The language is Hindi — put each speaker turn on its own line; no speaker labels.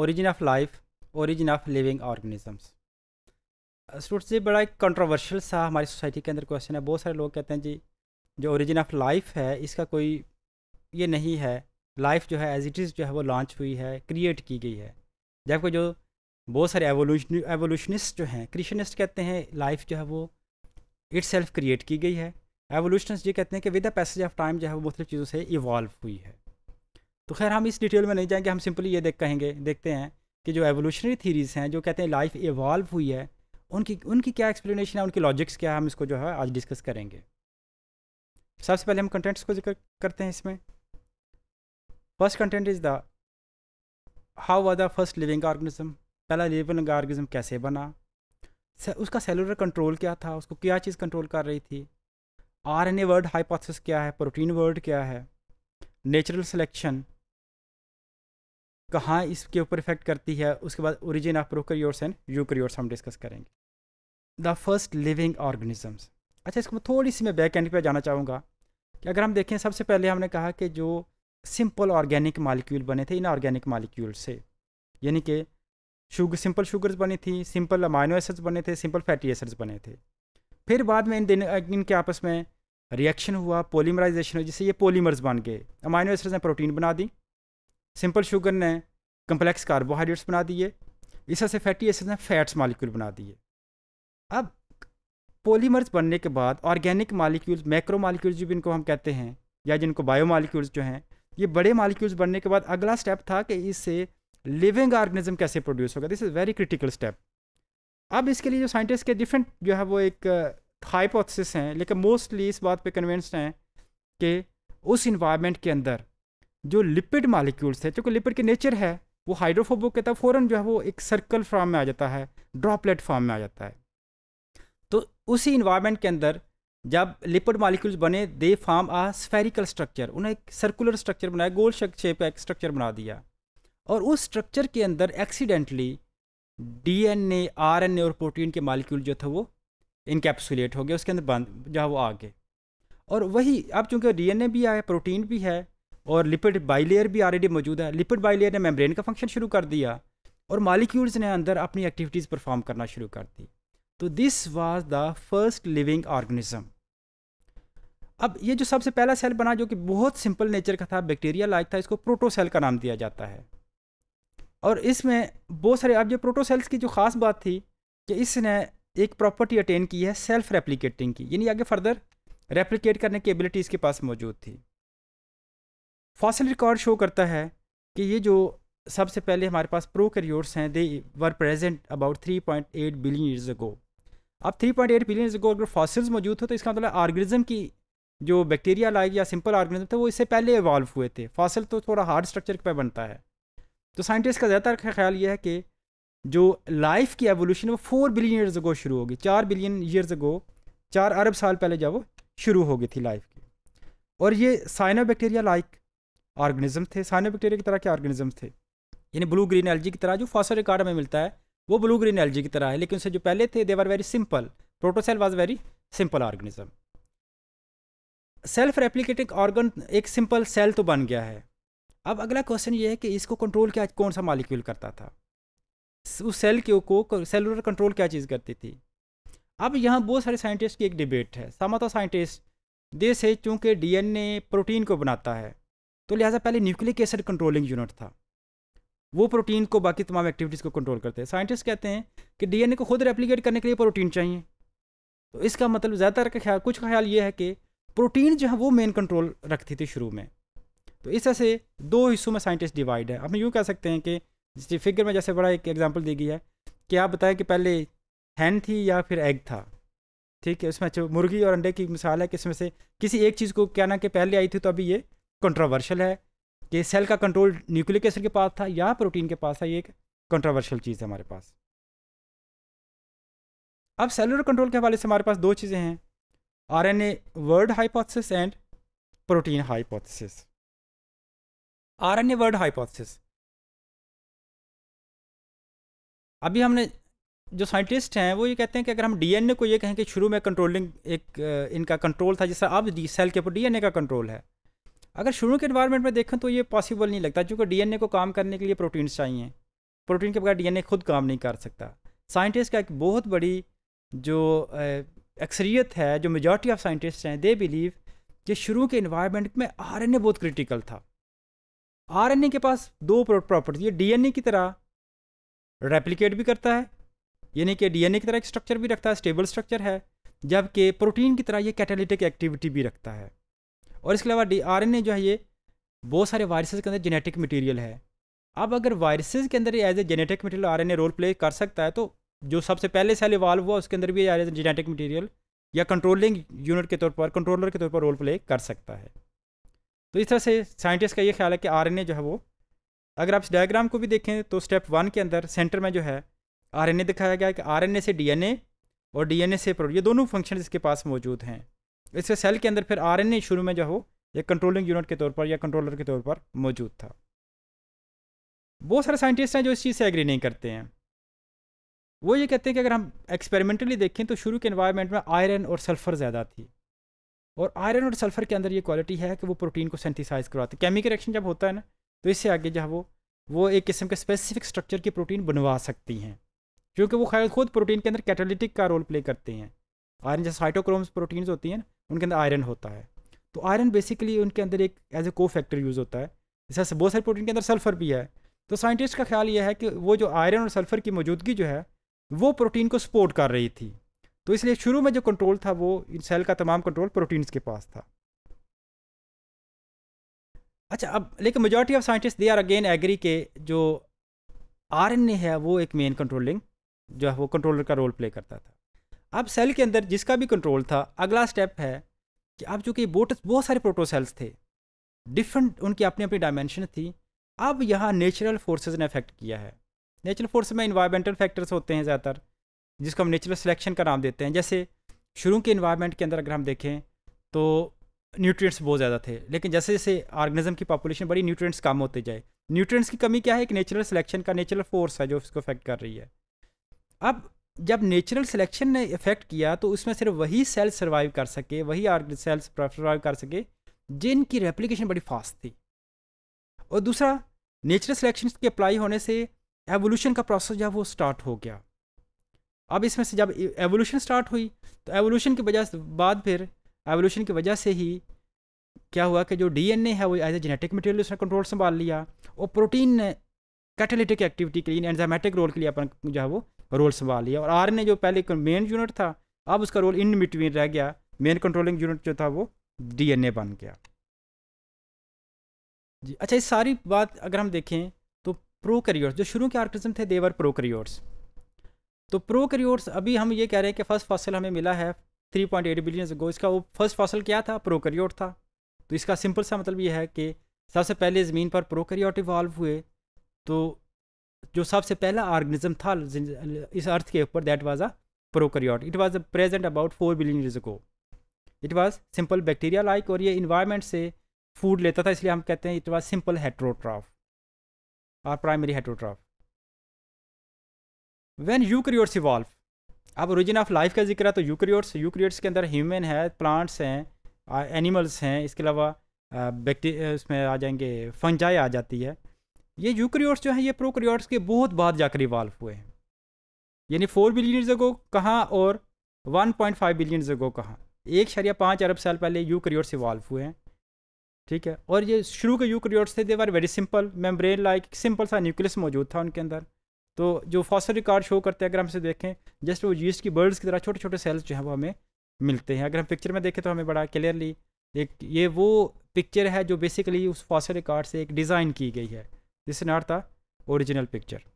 origin of life origin of living organisms students जी बड़ा एक कंट्रोवर्शियल सा हमारी सोसाइटी के अंदर क्वेश्चन है बहुत सारे लोग कहते हैं जी जो ओरिजिन ऑफ लाइफ है इसका कोई ये नहीं है लाइफ जो है एज इट इज़ जो है वो लॉन्च हुई है क्रिएट की गई है जबकि जो बहुत सारे एवोल्यूशन एवोल्यूशनिस्ट जो हैं क्रिशनिस्ट कहते हैं लाइफ जो है वो इट सेल्फ क्रिएट की गई है एवोल्यूशनिस्ट ये कहते हैं कि with the passage of time जो है वो मुख्तलिफ चीज़ों से इवॉल्व हुई है तो खैर हम इस डिटेल में नहीं जाएंगे हम सिंपली ये देख कहेंगे देखते हैं कि जो एवोल्यूशनरी थीरीज़ हैं जो कहते हैं लाइफ इवॉल्व हुई है उनकी उनकी क्या एक्सप्लेनेशन है उनकी लॉजिक्स क्या है हम इसको जो है आज डिस्कस करेंगे सबसे पहले हम कंटेंट्स को जिक्र करते हैं इसमें first content is the how are the first living organism पहला लिविंग ऑर्गेनिज्म कैसे बना उसका सेलुलर कंट्रोल क्या था उसको क्या चीज़ कंट्रोल कर रही थी R N A world hypothesis क्या है प्रोटीन वर्ड क्या है नेचुरल सिलेक्शन कहाँ इसके ऊपर इफेक्ट करती है उसके बाद origin of prokaryotes and eukaryotes हम डिस्कस करेंगे द फर्स्ट लिविंग ऑर्गेनिजम्स अच्छा इसको थोड़ी सी मैं बैक एंड पे जाना चाहूँगा कि अगर हम देखें सबसे पहले हमने कहा कि जो सिंपल ऑर्गेनिक मालिक्यूल बने थे इन ऑर्गेनिक मालिक्यूल से यानी कि शुगर सिंपल शुगर्स बनी थी सिंपल अमाइनो एसिड्स बने थे सिंपल फैटी एसिड्स बने थे फिर बाद में इन दिन इनके आपस में रिएक्शन हुआ पोलीमराइजेशन हुआ जिससे ये पोलीमर्स बन गए अमाइनो एसिड्स ने प्रोटीन बना दी सिंपल शुगर ने कम्प्लेक्स कार्बोहाइड्रेट्स बना दिए इस से फैटी एसिड ने फैट्स मालिक्यूल बना दिए अब पोलीमर्स बनने के बाद ऑर्गेनिक मालिक्यूल्स मैक्रो मालिक्यूल्स जो इनको हम कहते हैं या जिनको बायो मालिक्यूल्स जो हैं ये बड़े मालिक्यूल्स बनने के बाद अगला स्टेप था कि इससे लिविंग ऑर्गेनिज्म कैसे प्रोड्यूस होगा this is very critical step अब इसके लिए जो साइंटिस्ट के डिफरेंट जो है वो एक हाइपोथेसिस uh, हैं लेकिन मोस्टली इस बात पे कन्विंस्ड हैं कि उस इन्वायरमेंट के अंदर जो लिपिड मालिक्यूल्स है क्योंकि लिपिड के नेचर है वो हाइड्रोफोबिक कहता है फ़ौरन जो है वो एक सर्कल फॉर्म में आ जाता है ड्रॉपलेट फॉर्म में आ जाता है तो उसी इन्वायरमेंट के अंदर जब लिपिड मालिक्यूल्स बने they form a spherical structure उन्हें एक सर्कुलर स्ट्रक्चर बनाया गोल शेप का एक स्ट्रक्चर बना दिया और उस स्ट्रक्चर के अंदर एक्सीडेंटली डीएनए आरएनए और प्रोटीन के मालिक्यूल जो थे वो इनकेप्सुलेट हो गए उसके अंदर बंद जो वो आ गए और वही अब चूंकि डीएनए भी आया प्रोटीन भी है और लिपिड बाइलेयर भी ऑलरेडी मौजूद है लिपिड बाइलेयर ने मेम्ब्रेन का फंक्शन शुरू कर दिया और मालिक्यूल्स ने अंदर अपनी एक्टिविटीज़ परफॉर्म करना शुरू कर दी तो this was the first living organism अब ये जो सबसे पहला सेल बना जो कि बहुत सिंपल नेचर का था बैक्टीरिया लाइक था इसको प्रोटोसेल का नाम दिया जाता है और इसमें बहुत सारे अब जो प्रोटोसेल्स की जो ख़ास बात थी कि इसने एक प्रॉपर्टी अटेन की है सेल्फ रेप्लिकेटिंग की यानी आगे फर्दर रेप्लिकेट करने की एबिलिटी इसके पास मौजूद थी फॉसिल रिकॉर्ड शो करता है कि ये जो सबसे पहले हमारे पास प्रो करियोर्स हैं they were present about 3.8 billion years ago अब 3.8 बिलियन ईयर्स अगो अगर फॉसिल्स मौजूद हो तो इसका मतलब ऑर्गेनिज्म की जो बैक्टीरिया लाइक या सिंपल ऑर्गेनिज्म थे वो इससे पहले इवॉल्व हुए थे फॉसिल तो थोड़ा हार्ड स्ट्रक्चर पर बनता है तो साइंटिस्ट का ज़्यादातर ख्याल यह है कि जो लाइफ की एवोल्यूशन वो फोर बिलियन ईयर्स अगो शुरू होगी चार बिलियन ईयर्स अगो चार अरब साल पहले जब वो शुरू हो गई थी लाइफ की और ये साइनो बैक्टीरिया लाइक ऑर्गेनिज्म थे सानो बैक्टीरिया की तरह के ऑर्गेनिज्म थे यानी ब्लू ग्रीन एलजी की तरह जो फॉसल रिकॉर्ड में मिलता है वो ब्लू ग्रीन एलजी की तरह है लेकिन उससे जो पहले थे they are very simple protocell was very simple organism self replicating organ एक सिंपल सेल तो बन गया है अब अगला क्वेश्चन ये है कि इसको कंट्रोल क्या कौन सा मालिक्यूल करता था उस सेल के को सेलुलर कंट्रोल क्या चीज़ करती थी अब यहाँ बहुत सारे साइंटिस्ट की एक डिबेट है सामाता साइंटिस्ट दे से चूँकि ए प्रोटीन को बनाता है तो लिहाजा पहले न्यूक्लिक एसिड कंट्रोलिंग यूनिट था वो प्रोटीन को बाकी तमाम एक्टिविटीज़ को कंट्रोल करते हैं साइंटिस्ट कहते हैं कि डीएनए को खुद रेप्लीकेट करने के लिए प्रोटीन चाहिए तो इसका मतलब ज़्यादातर का ख्याल कुछ का ख्याल ये है कि प्रोटीन जो है वो मेन कंट्रोल रखती थी शुरू में तो इस तरह से दो हिस्सों में साइंटिस्ट डिवाइड है हम यूँ कह सकते हैं कि जिस फिगर में जैसे बड़ा एक एग्जाम्पल दी गई है कि आप बताएं कि पहले हैन थी या फिर एग था ठीक है उसमें मुर्गी और अंडे की मिसाल है कि इसमें से किसी एक चीज़ को क्या ना कि पहले आई थी तो अभी ये कंट्रोवर्शल है कि सेल का कंट्रोल न्यूक्लिक एसिड के पास था या प्रोटीन के पास था ये एक कंट्रोवर्शियल चीज़ है हमारे पास अब सेलुलर कंट्रोल के हवाले से हमारे पास दो चीज़ें हैं R N A world hypothesis and protein hypothesis R N A world hypothesis अभी हमने जो साइंटिस्ट हैं वो ये कहते हैं कि अगर हम डीएनए को ये कहें कि शुरू में कंट्रोलिंग एक इनका कंट्रोल था जैसा अब सेल के ऊपर डीएनए का कंट्रोल है अगर शुरू के इन्वायरमेंट में देखें तो ये पॉसिबल नहीं लगता क्योंकि डीएनए को काम करने के लिए प्रोटीन्स चाहिए प्रोटीन के बगैर डीएनए खुद काम नहीं कर सकता साइंटिस्ट का एक बहुत बड़ी जो अक्सरियत है जो मेजॉरिटी ऑफ साइंटिस्ट हैं दे बिलीव कि शुरू के इन्वायरमेंट में आर बहुत क्रिटिकल था आर के पास दो प्रॉपर्टी ये डी की तरह रेप्लिकेट भी करता है यानी कि डीएनए की तरह एक स्ट्रक्चर भी रखता है स्टेबल स्ट्रक्चर है जबकि प्रोटीन की तरह ये कैटालिटिक एक्टिविटी भी रखता है और इसके अलावा डी आर एन ए जो है ये बहुत सारे वायरसेज़ के अंदर जेनेटिक मटीरियल है अब अगर वायरसेज़ के अंदर as a genetic material R N A role play कर सकता है तो जो सबसे पहले सेल इवाल्व हुआ उसके अंदर भी एज ए जेनेटिक मटीरियल या कंट्रोलिंग यूनिट के तौर पर कंट्रोलर के तौर पर रोल प्ले कर सकता है तो इस तरह से साइंटिस्ट का ये ख्याल है कि आर जो है वो अगर आप इस डायग्राम को भी देखें तो स्टेप वन के अंदर सेंटर में जो है आर दिखाया गया है कि आर से डी और डी से प्रोटीन ये दोनों फंक्शन इसके पास मौजूद हैं इसके सेल के अंदर फिर ए शुरू में जो हो या कंट्रोलिंग यूनिट के तौर पर या कंट्रोलर के तौर पर मौजूद था बहुत सारे साइंटिस्ट हैं जो इस चीज़ से एग्री नहीं करते हैं वो ये कहते हैं कि अगर हम एक्सपेरिमेंटली देखें तो शुरू के इन्वायरमेंट में आयरन और सल्फ़र ज़्यादा थी और आयरन और सल्फ़र के अंदर ये क्वालिटी है कि वो प्रोटीन को सेंथिसाइज करवाते केमिकल रिएक्शन जब होता है ना तो इससे आगे जो वो वो एक किस्म के स्पेसिफिक स्ट्रक्चर की प्रोटीन बनवा सकती हैं क्योंकि वो खैर खुद प्रोटीन के अंदर कैटालिटिक का रोल प्ले करते हैं आयरन जैसे साइटोक्रोम्स प्रोटीन्स होती हैं उनके अंदर आयरन होता है तो आयरन बेसिकली उनके अंदर एक एज ए को फैक्टर यूज़ होता है जैसे बहुत सारे प्रोटीन के अंदर सल्फर भी है तो साइंटिस्ट का ख्याल यह है कि वो जो आयरन और सल्फर की मौजूदगी जो है वो प्रोटीन को सपोर्ट कर रही थी तो इसलिए शुरू में जो कंट्रोल था वो इन सेल का तमाम कंट्रोल प्रोटीन्स के पास था अच्छा अब लेकिन majority of scientist they are again agree के जो आर है वो एक मेन कंट्रोलिंग जो है वो कंट्रोलर का रोल प्ले करता था अब सेल के अंदर जिसका भी कंट्रोल था अगला स्टेप है कि अब चूँकि बोट बहुत सारे प्रोटोसेल्स थे डिफरेंट उनकी अपनी अपनी डायमेंशन थी अब यहाँ नेचुरल फोर्सेज ने अफेक्ट किया है नेचुरल फोर्स में इन्वायरमेंटल फैक्टर्स होते हैं ज़्यादातर जिसको हम नेचुरल सिलेक्शन का नाम देते हैं जैसे शुरू के इन्वायरमेंट के अंदर अगर हम देखें तो न्यूट्रिएंट्स बहुत ज़्यादा थे लेकिन जैसे जैसे ऑर्गेनिज्म की पॉपुलेशन बड़ी न्यूट्रिएंट्स कम होते जाए न्यूट्रिएंट्स की कमी क्या है एक नेचुरल सिलेक्शन का नेचुरल फोर्स है जो इसको अफेक्ट कर रही है अब जब नेचुरल सिलेक्शन ने इफेक्ट किया तो उसमें सिर्फ वही सेल्स सर्वाइव कर सके वही सेल्स सर्वाइव कर सके जिनकी रेप्लिकेशन बड़ी फास्ट थी और दूसरा नेचुरल सिलेक्शन के अप्लाई होने से एवोल्यूशन का प्रोसेस जो है वो स्टार्ट हो गया अब इसमें से जब एवोल्यूशन स्टार्ट हुई तो एवोल्यूशन की वजह बाद फिर एवोल्यूशन की वजह से ही क्या हुआ कि जो डीएनए है वो एज ए जेनेटिक मटेरियल उसने कंट्रोल संभाल लिया और प्रोटीन ने कैटेलिटिक एक्टिविटी के लिए एनजामेटिक रोल के लिए अपन जो है वो रोल संभाल लिया और आर ने जो पहले मेन यूनिट था अब उसका रोल इन बिटवीन रह गया मेन कंट्रोलिंग यूनिट जो था वो डीएनए बन गया जी अच्छा इस सारी बात अगर हम देखें तो प्रोकैरियोट्स जो शुरू के आर्टिज्म थे देवर प्रोकैरियोट्स तो प्रोकैरियोट्स अभी हम ये कह रहे हैं कि फ़र्स्ट फसल हमें मिला है 3.8 बिलियन गो इसका वो फर्स्ट फसल क्या था प्रोकैरियोट था तो इसका सिंपल सा मतलब ये है कि सबसे पहले ज़मीन पर प्रोकैरियोट इवाल्व हुए तो जो सबसे पहला ऑर्गेनिज्म था इस अर्थ के ऊपर that was a prokaryote it was present about four billion years ago it was simple bacteria like और ये इन्वायरमेंट से फूड लेता था इसलिए हम कहते हैं इट वाज सिंपल हेट्रोट्राफ और primary heterotroph when eukaryotes evolve अब ओरिजिन ऑफ लाइफ का जिक्र है तो यूक्रियोट्स यूक्रियोट्स के अंदर ह्यूमन है प्लांट्स हैं एनिमल्स हैं इसके अलावा बैक्टीरिया उसमें आ जाएंगे फंजाई आ जाती है ये यूक्रियोट्स जो हैं ये प्रोक्रियोट्स के बहुत बाद जाकर इवाल्व हुए हैं यानी फोर बिलियन जगो कहाँ और वन पॉइंट फाइव बिलियन जगह कहाँ एक शरिया पाँच अरब साल पहले यूक्रियोट्स इवाल्व हुए हैं ठीक है और ये शुरू के यूक्रियोट्स थे they were very simple membrane like simple सा न्यूक्लियस मौजूद था उनके अंदर तो जो फॉसल रिकॉर्ड शो करते हैं अगर हम इसे देखें जस्ट वो यीस्ट की बर्ड्स की तरह छोटे छोटे सेल्स जो हैं वो हमें मिलते हैं अगर हम पिक्चर में देखें तो हमें बड़ा क्लियरली एक ये वो पिक्चर है जो बेसिकली उस फॉसल रिकॉर्ड से एक डिज़ाइन की गई है this is not the original picture